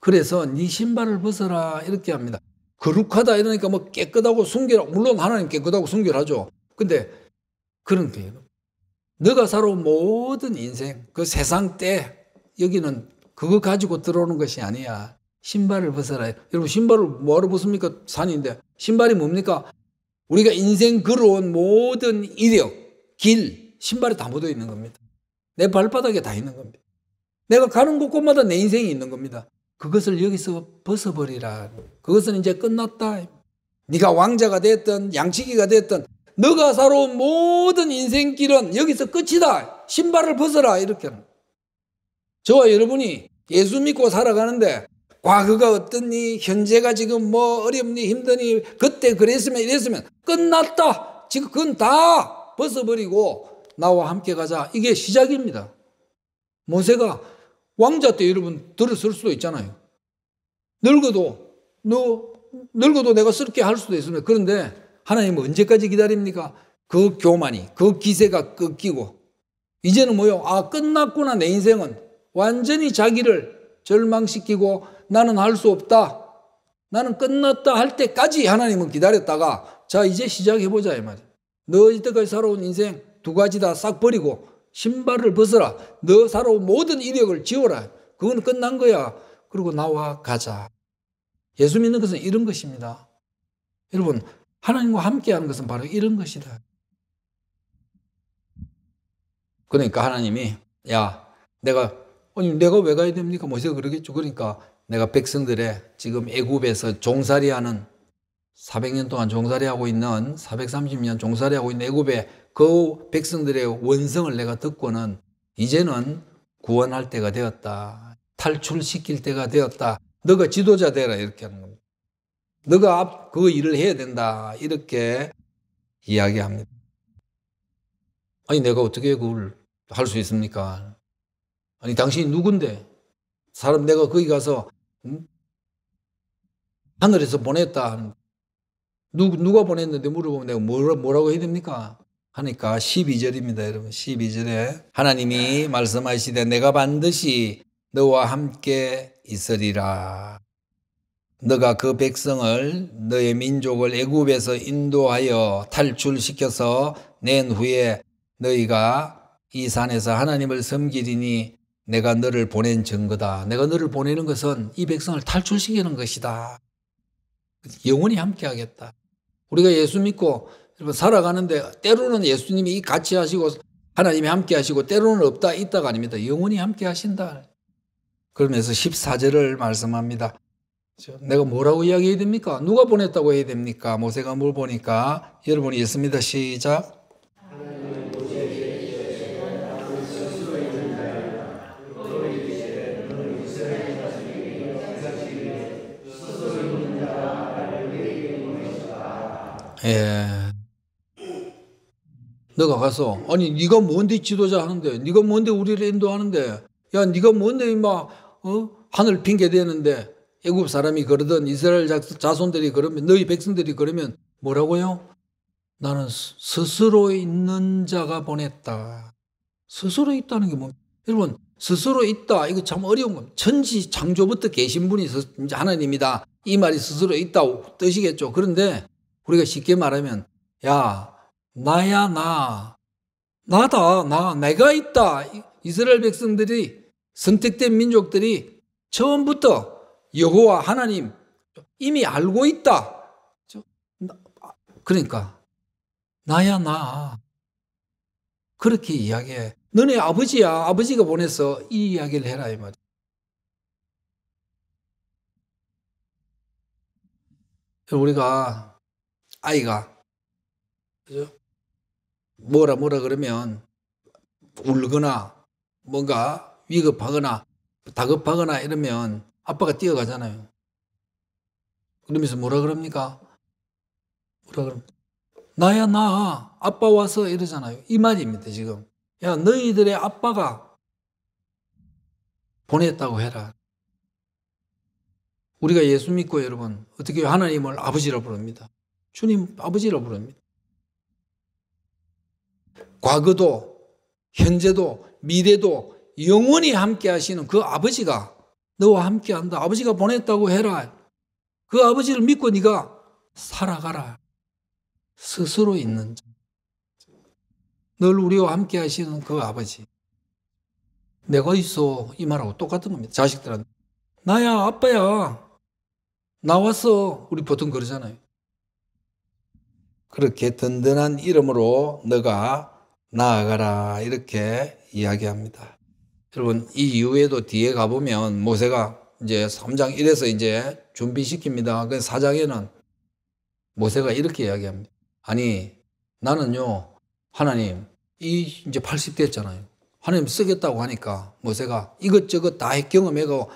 그래서 네 신발을 벗어라 이렇게 합니다. 거룩하다 이러니까 뭐 깨끗하고 순결 물론 하나님 깨끗하고 순결하죠. 근데 그런 게 너가 살아온 모든 인생, 그 세상 때 여기는 그거 가지고 들어오는 것이 아니야. 신발을 벗어라. 여러분 신발을 뭐하러 벗습니까? 산인데 신발이 뭡니까? 우리가 인생 걸어온 모든 이력, 길, 신발에 다 묻어 있는 겁니다. 내 발바닥에 다 있는 겁니다. 내가 가는 곳곳마다 내 인생이 있는 겁니다. 그것을 여기서 벗어버리라. 그것은 이제 끝났다. 네가 왕자가 됐든 양치기가 됐든 너가 살아온 모든 인생길은 여기서 끝이다. 신발을 벗어라. 이렇게. 저와 여러분이 예수 믿고 살아가는데 과거가 어떻니? 현재가 지금 뭐 어렵니? 힘드니? 그때 그랬으면 이랬으면 끝났다. 지금 그건 다 벗어버리고 나와 함께 가자. 이게 시작입니다. 모세가 왕자 때 여러분 들었을 수도 있잖아요. 늙어도, 너, 늙어도 내가 쓸게 할 수도 있습니다. 그런데 하나님은 뭐 언제까지 기다립니까? 그 교만이, 그 기세가 끊기고, 이제는 뭐요? 아, 끝났구나, 내 인생은. 완전히 자기를 절망시키고 나는 할 수 없다. 나는 끝났다 할 때까지 하나님은 기다렸다가 자, 이제 시작해보자, 이 말이야. 너 이때까지 살아온 인생 두 가지 다 싹 버리고 신발을 벗어라. 너 살아온 모든 이력을 지워라. 그건 끝난 거야. 그리고 나와 가자. 예수 믿는 것은 이런 것입니다. 여러분, 하나님과 함께하는 것은 바로 이런 것이다. 그러니까 하나님이 야 내가 아니 내가 왜 가야 됩니까? 모세가 뭐 그러겠죠. 그러니까 내가 백성들의 지금 애굽에서 종살이하는 400년 동안 종살이하고 있는 430년 종살이하고 있는 애굽의 그 백성들의 원성을 내가 듣고는 이제는 구원할 때가 되었다. 탈출시킬 때가 되었다. 너가 지도자 되라 이렇게 하는 겁니다. 너가 그 일을 해야 된다. 이렇게 이야기합니다. 아니, 내가 어떻게 그걸 할 수 있습니까? 아니, 당신이 누군데? 사람 내가 거기 가서, 음? 하늘에서 보냈다. 누, 누가 보냈는데 물어보면 내가 뭐라, 뭐라고 해야 됩니까? 하니까 12절입니다, 여러분. 12절에 하나님이 말씀하시되 내가 반드시 너와 함께 있으리라. 너가 그 백성을 너의 민족을 애굽에서 인도하여 탈출시켜서 낸 후에 너희가 이 산에서 하나님을 섬기리니 내가 너를 보낸 증거다. 내가 너를 보내는 것은 이 백성을 탈출시키는 것이다. 영원히 함께하겠다. 우리가 예수 믿고 여러분 살아가는데 때로는 예수님이 같이 하시고 하나님이 함께 하시고 때로는 없다 있다가 아닙니다. 영원히 함께 하신다. 그러면서 14절을 말씀합니다. 그렇죠. 내가 뭐라고 이야기해야 됩니까? 누가 보냈다고 해야 됩니까? 모세가 뭘 보니까 여러분이 있습니다. 시작. 예. 너가 가서 아니 네가 뭔데 지도자 하는데 네가 뭔데 우리를 인도하는데 야 네가 뭔데 막 어? 하늘 핑계 대는데 애굽 사람이 그러던 이스라엘 자손들이 그러면 너희 백성들이 그러면 뭐라고요? 나는 스스로 있는 자가 보냈다. 스스로 있다는 게 뭐? 여러분 스스로 있다 이거 참 어려운 겁니다. 천지 창조부터 계신 분이 하나님이다. 이 말이 스스로 있다 뜻이겠죠. 그런데 우리가 쉽게 말하면 야 나야 나 나다 나 내가 있다 이스라엘 백성들이 선택된 민족들이 처음부터 여호와 하나님 이미 알고 있다. 아, 그러니까 나야 나. 그렇게 이야기해. 너네 아버지야. 아버지가 보내서 이 이야기를 해라 이 말이야. 우리가 아이가 그죠? 뭐라 뭐라 그러면 울거나 뭔가 위급하거나 다급하거나 이러면 아빠가 뛰어가잖아요. 그러면서 뭐라 그럽니까? 뭐라 그럼 나야 나 아빠 와서 이러잖아요. 이 말입니다 지금. 야 너희들의 아빠가 보냈다고 해라. 우리가 예수 믿고 여러분 어떻게 하나님을 아버지라 부릅니다. 주님 아버지라 부릅니다. 과거도 현재도 미래도 영원히 함께 하시는 그 아버지가 너와 함께한다. 아버지가 보냈다고 해라. 그 아버지를 믿고 네가 살아가라. 스스로 있는 자. 늘 우리와 함께 하시는 그 아버지. 내가 있어. 이 말하고 똑같은 겁니다. 자식들한테. 나야, 아빠야. 나왔어. 우리 보통 그러잖아요. 그렇게 든든한 이름으로 너가 나아가라. 이렇게 이야기합니다. 여러분 이 이후에도 뒤에 가보면 모세가 이제 3장 1에서 이제 준비시킵니다. 그 4장에는 모세가 이렇게 이야기합니다. 아니 나는요 하나님 이 이제 80대 였잖아요 하나님 쓰겠다고 하니까 모세가 이것저것 다 경험해가고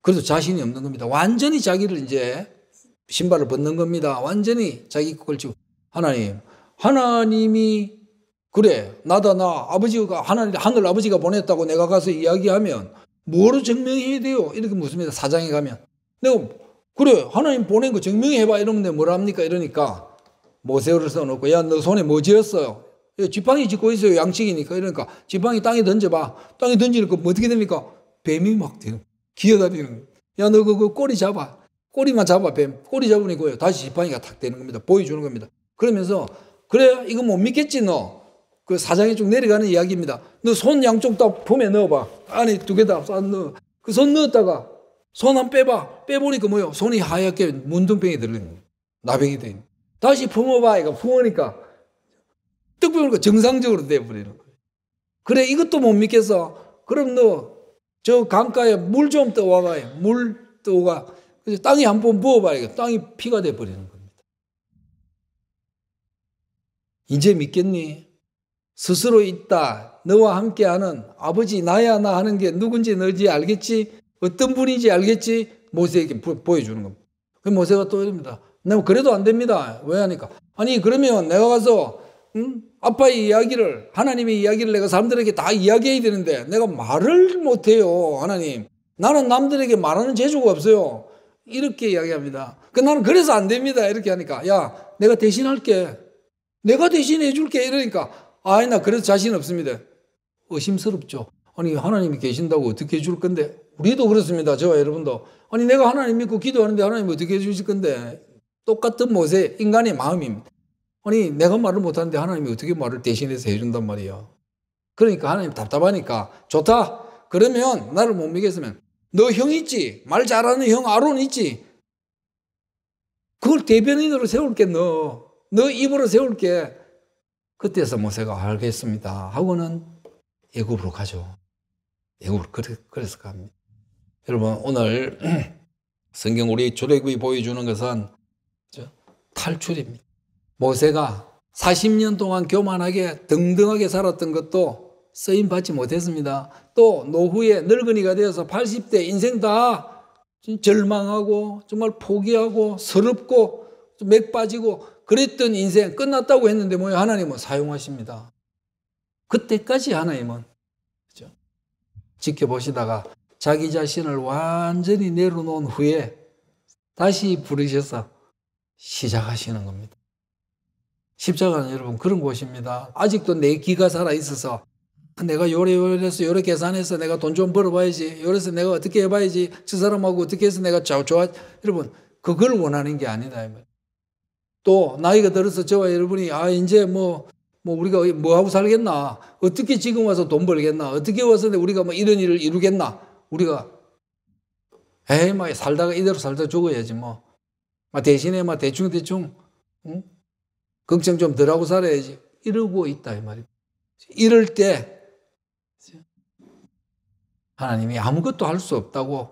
그래도 자신이 없는 겁니다. 완전히 자기를 이제 신발을 벗는 겁니다. 완전히 자기 걸치고 하나님 하나님이 그래, 나다, 나, 아버지가, 하나님, 하늘 아버지가 보냈다고 내가 가서 이야기하면, 뭐로 증명해야 돼요? 이렇게 묻습니다. 사장에 가면. 내가, 그래, 하나님 보낸 거 증명해봐. 이러는데 뭐라 합니까? 이러니까, 모세를 써놓고, 야, 너 손에 뭐 지었어요? 야, 지팡이 짓고 있어요. 양식이니까. 이러니까, 지팡이 땅에 던져봐. 땅에 던지니까 뭐 어떻게 됩니까? 뱀이 막 돼요. 기어다니는. 야, 너 그거 꼬리 잡아. 꼬리만 잡아, 뱀. 꼬리 잡으니까 다시 지팡이가 탁 되는 겁니다. 보여주는 겁니다. 그러면서, 그래, 이거 못 믿겠지, 너. 그 사장이 쭉 내려가는 이야기입니다. 너 손 양쪽 다 봄에 넣어봐. 안에 두개다 넣어. 그 손 넣었다가 손한 빼봐. 빼보니까 뭐요? 손이 하얗게 문둥병이 들리는 나병이 돼 다시 품어봐. 이거 품으니까 떡 보니까 정상적으로 돼버리는 거예요. 그래, 이것도 못 믿겠어. 그럼 너 저 강가에 물 좀 떠와봐. 물 떠가. 그래서 땅에 한 번 부어봐야 땅이 피가 돼버리는 겁니다. 이제 믿겠니? 스스로 있다. 너와 함께하는 아버지 나야 나 하는 게 누군지 너지 알겠지? 어떤 분인지 알겠지? 모세에게 보여주는 겁니다. 그 모세가 또 이릅니다. 내가 그래도 안 됩니다. 왜 하니까? 아니 그러면 내가 가서 음? 아빠의 이야기를 하나님의 이야기를 내가 사람들에게 다 이야기해야 되는데 내가 말을 못해요 하나님. 나는 남들에게 말하는 재주가 없어요. 이렇게 이야기합니다. 그 나는 그래서 안 됩니다. 이렇게 하니까 야 내가 대신할게. 내가 대신해 줄게 이러니까 아이, 나그래도 자신 없습니다. 의심스럽죠. 아니, 하나님이 계신다고 어떻게 해줄 건데? 우리도 그렇습니다. 저와 여러분도. 아니, 내가 하나님 믿고 기도하는데 하나님 어떻게 해주실 건데? 똑같은 모세 인간의 마음입니다. 아니, 내가 말을 못하는데 하나님이 어떻게 말을 대신해서 해준단 말이야. 그러니까 하나님 답답하니까 좋다. 그러면 나를 못 믿겠으면 너 형 있지? 말 잘하는 형 아론 있지? 그걸 대변인으로 세울게, 너. 너 입으로 세울게. 그때서 모세가 알겠습니다 하고는 애굽으로 가죠. 애굽으로 그래서 갑니다. 여러분 오늘 성경 우리 출애굽이 보여주는 것은 탈출입니다. 모세가 40년 동안 교만하게 등등하게 살았던 것도 쓰임 받지 못했습니다. 또 노후에 늙은이가 되어서 80대 인생 다 절망하고 정말 포기하고 서럽고 맥 빠지고 그랬던 인생 끝났다고 했는데 뭐예요? 하나님은 사용하십니다. 그때까지 하나님은 그렇죠? 지켜보시다가 자기 자신을 완전히 내려놓은 후에 다시 부르셔서 시작하시는 겁니다. 십자가는 여러분 그런 곳입니다. 아직도 내 기가 살아 있어서 내가 요래 요래서 요래 계산해서 내가 돈 좀 벌어봐야지. 요래서 내가 어떻게 해봐야지. 저 사람하고 어떻게 해서 내가 좋아. 여러분 그걸 원하는 게 아니다. 또 나이가 들어서 저와 여러분이 아 이제 뭐뭐 뭐 우리가 뭐 하고 살겠나 어떻게 지금 와서 돈 벌겠나 어떻게 와서 우리가 뭐 이런 일을 이루겠나 우리가 에이 막 살다가 이대로 살다 죽어야지 뭐막 아, 대신에 막 대충 대충 응? 걱정 좀 덜하고 살아야지 이러고 있다 이 말이야. 이럴 때 하나님이 아무것도 할 수 없다고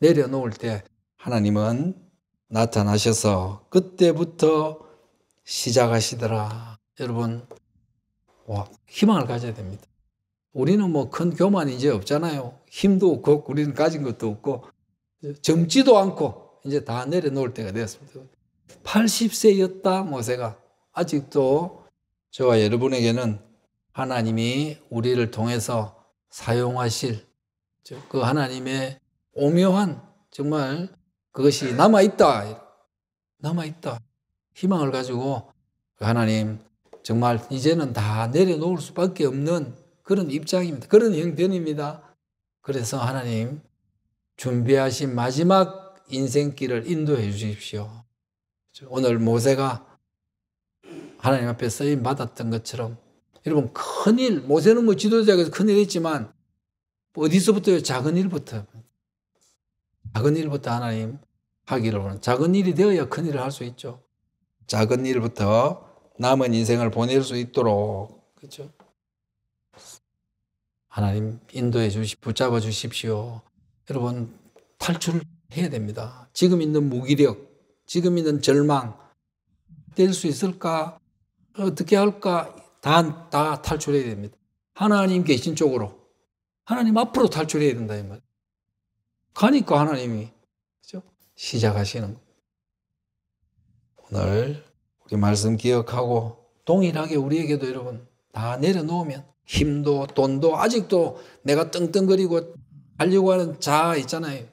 내려놓을 때 하나님은 나타나셔서 그때부터 시작하시더라. 여러분, 와, 희망을 가져야 됩니다. 우리는 뭐 큰 교만이 제 없잖아요. 힘도 없고, 우리는 가진 것도 없고, 젊지도 않고, 이제 다 내려놓을 때가 되었습니다. 80세였다, 모세가. 아직도 저와 여러분에게는 하나님이 우리를 통해서 사용하실 그 하나님의 오묘한 정말 그것이 남아있다. 남아있다. 희망을 가지고 하나님 정말 이제는 다 내려놓을 수밖에 없는 그런 입장입니다. 그런 형편입니다. 그래서 하나님 준비하신 마지막 인생길을 인도해 주십시오. 오늘 모세가 하나님 앞에 쓰임 받았던 것처럼 여러분 큰일 모세는 뭐 지도자에서 큰일 했지만 어디서부터요? 작은 일부터 작은 일부터 하나님 하기를 원합니다. 작은 일이 되어야 큰 일을 할 수 있죠. 작은 일부터 남은 인생을 보낼 수 있도록 그렇죠. 하나님 인도해 주시 붙잡아 주십시오. 여러분 탈출해야 됩니다. 지금 있는 무기력, 지금 있는 절망 될 수 있을까? 어떻게 할까? 다, 다 탈출해야 됩니다. 하나님 계신 쪽으로 하나님 앞으로 탈출해야 된다 가니까 하나님이 시작하시는 오늘 우리 말씀 기억하고 동일하게 우리에게도 여러분 다 내려놓으면 힘도 돈도 아직도 내가 떵떵거리고 하려고 하는 자 있잖아요.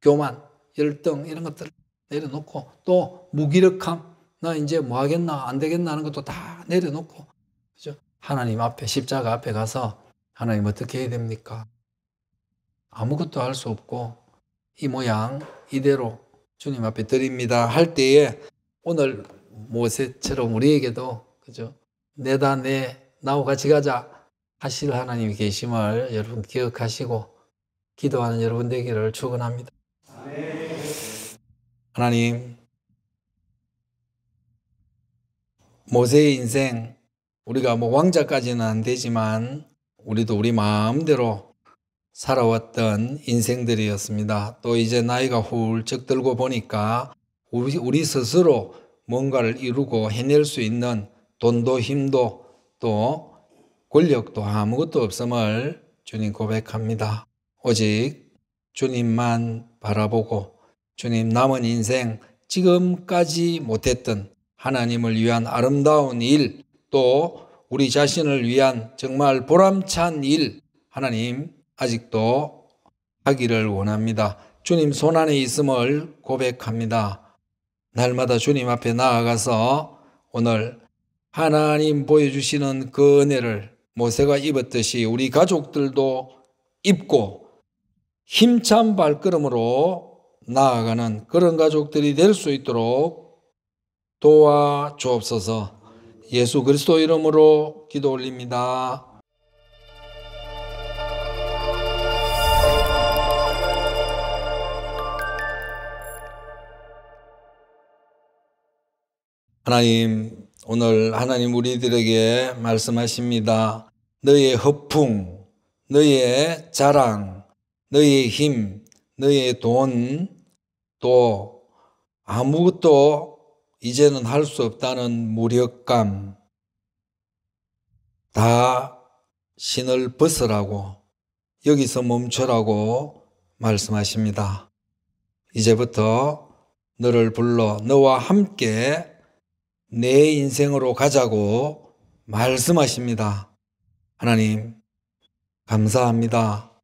교만, 열등 이런 것들 내려놓고 또 무기력함 나 이제 뭐 하겠나 안 되겠나 하는 것도 다 내려놓고 그죠? 하나님 앞에 십자가 앞에 가서 하나님 어떻게 해야 됩니까? 아무것도 할 수 없고 이 모양 이대로 주님 앞에 드립니다 할 때에 오늘 모세처럼 우리에게도 그죠 내다 내 나와 같이 가자 하실 하나님이 계심을 여러분 기억하시고 기도하는 여러분 되기를 축원합니다. 하나님 모세의 인생 우리가 뭐 왕자까지는 안 되지만 우리도 우리 마음대로 살아왔던 인생들이었습니다. 또 이제 나이가 훌쩍 들고 보니까 우리, 우리 스스로 뭔가를 이루고 해낼 수 있는 돈도 힘도 또 권력도 아무것도 없음을 주님 고백합니다. 오직 주님만 바라보고 주님 남은 인생 지금까지 못했던 하나님을 위한 아름다운 일, 또 우리 자신을 위한 정말 보람찬 일, 하나님 아직도 하기를 원합니다. 주님 손안에 있음을 고백합니다. 날마다 주님 앞에 나아가서 오늘 하나님 보여주시는 그 은혜를 모세가 입었듯이 우리 가족들도 입고 힘찬 발걸음으로 나아가는 그런 가족들이 될 수 있도록 도와 주옵소서 예수 그리스도 이름으로 기도 올립니다. 하나님, 오늘 하나님 우리들에게 말씀하십니다. 너의 허풍, 너의 자랑, 너의 힘, 너의 돈, 또 아무것도 이제는 할 수 없다는 무력감, 다 신을 벗으라고, 여기서 멈춰라고 말씀하십니다. 이제부터 너를 불러 너와 함께 내 인생으로 가자고 말씀하십니다. 하나님, 감사합니다.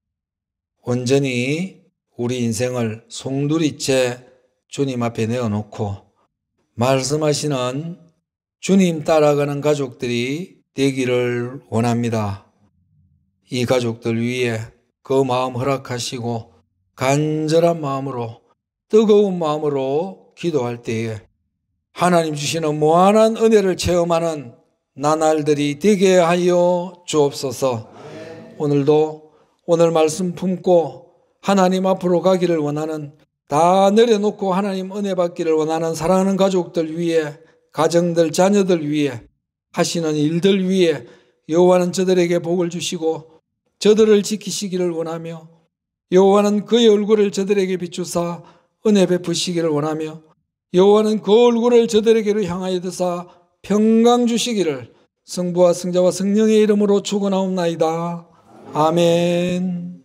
온전히 우리 인생을 송두리째 주님 앞에 내어놓고 말씀하시는 주님 따라가는 가족들이 되기를 원합니다. 이 가족들 위해 그 마음 허락하시고 간절한 마음으로 뜨거운 마음으로 기도할 때에 하나님 주시는 무한한 은혜를 체험하는 나날들이 되게 하여 주옵소서. 오늘도 오늘 말씀 품고 하나님 앞으로 가기를 원하는 다 내려놓고 하나님 은혜 받기를 원하는 사랑하는 가족들 위해 가정들 자녀들 위해 하시는 일들 위해 여호와는 저들에게 복을 주시고 저들을 지키시기를 원하며 여호와는 그의 얼굴을 저들에게 비추사 은혜 베푸시기를 원하며 여호와는 그 얼굴을 저들에게로 향하여 드사 평강 주시기를 성부와 성자와 성령의 이름으로 축원하옵나이다. 아멘.